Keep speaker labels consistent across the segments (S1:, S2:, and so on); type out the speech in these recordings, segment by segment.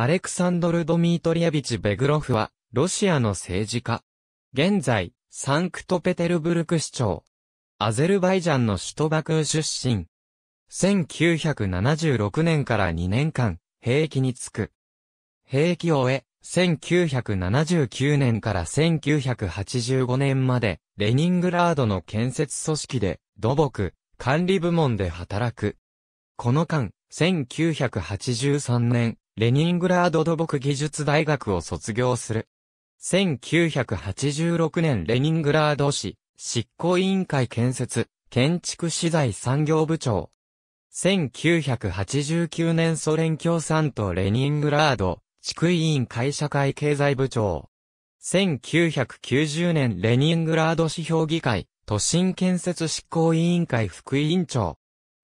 S1: アレクサンドル・ドミートリアビチ・ベグロフは、ロシアの政治家。現在、サンクトペテルブルク市長。アゼルバイジャンの首都バクー出身。1976年から2年間、兵役に就く。兵役を終え、1979年から1985年まで、レニングラードの建設組織で、土木、管理部門で働く。この間、1983年、レニングラード土木技術大学を卒業する。1986年レニングラード市執行委員会建設建築資材産業部長。1989年ソ連共産党レニングラード地区委員会社会経済部長。1990年レニングラード市評議会都心建設執行委員会副委員長。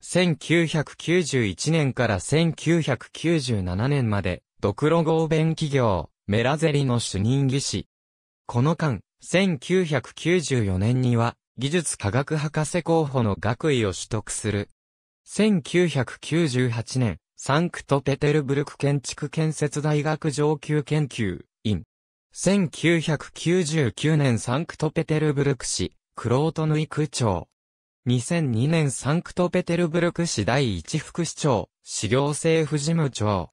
S1: 1991年から1997年まで、ドクロ合弁企業、メラゼリの主任技師。この間、1994年には、技術科学博士候補の学位を取得する。1998年、サンクトペテルブルク建築建設大学上級研究員。1999年サンクトペテルブルク市、クロートヌイ区長。2002年サンクトペテルブルク市第一副市長、市行政府事務長。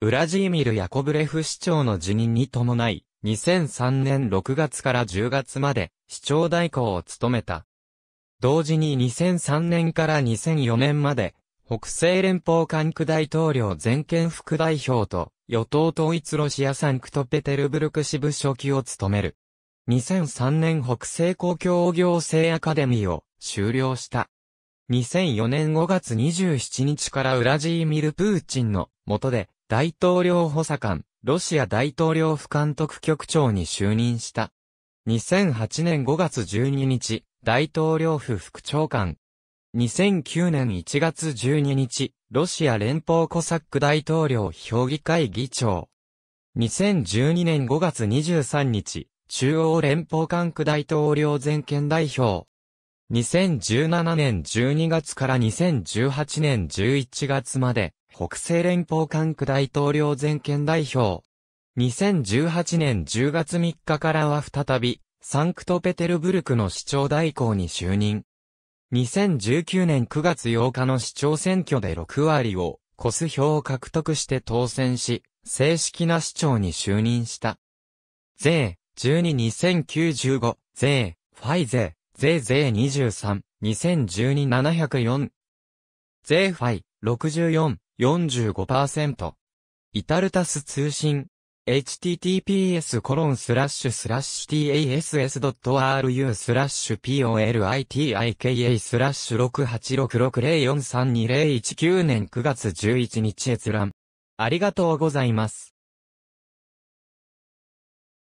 S1: ウラジーミル・ヤコブレフ市長の辞任に伴い、2003年6月から10月まで市長代行を務めた。同時に2003年から2004年まで、北西連邦管区大統領全権副代表と、与党統一ロシアサンクトペテルブルク支部書記を務める。2003年北西公共行政アカデミーを終了した。2004年5月27日からウラジーミル・プーチンの下で大統領補佐官、ロシア大統領府監督局長に就任した。2008年5月12日、大統領府副長官。2009年1月12日、ロシア連邦コサック大統領評議会議長。2012年5月23日、中央連邦管区大統領全権代表。2017年12月から2018年11月まで、北西連邦管区大統領全権代表。2018年10月3日からは再び、サンクトペテルブルクの市長代行に就任。2019年9月8日の市長選挙で6割をコス票を獲得して当選し、正式な市長に就任した。税、12-2095、税、ファイゼ、税税ゼー23、2012、704。ゼファイ、64、45%。イタルタス通信。https コロンスラッシュスラッシュ tass.ru スラッシュ politi.ka スラッシュ68660432019年9月11日閲覧。ありがとうございます。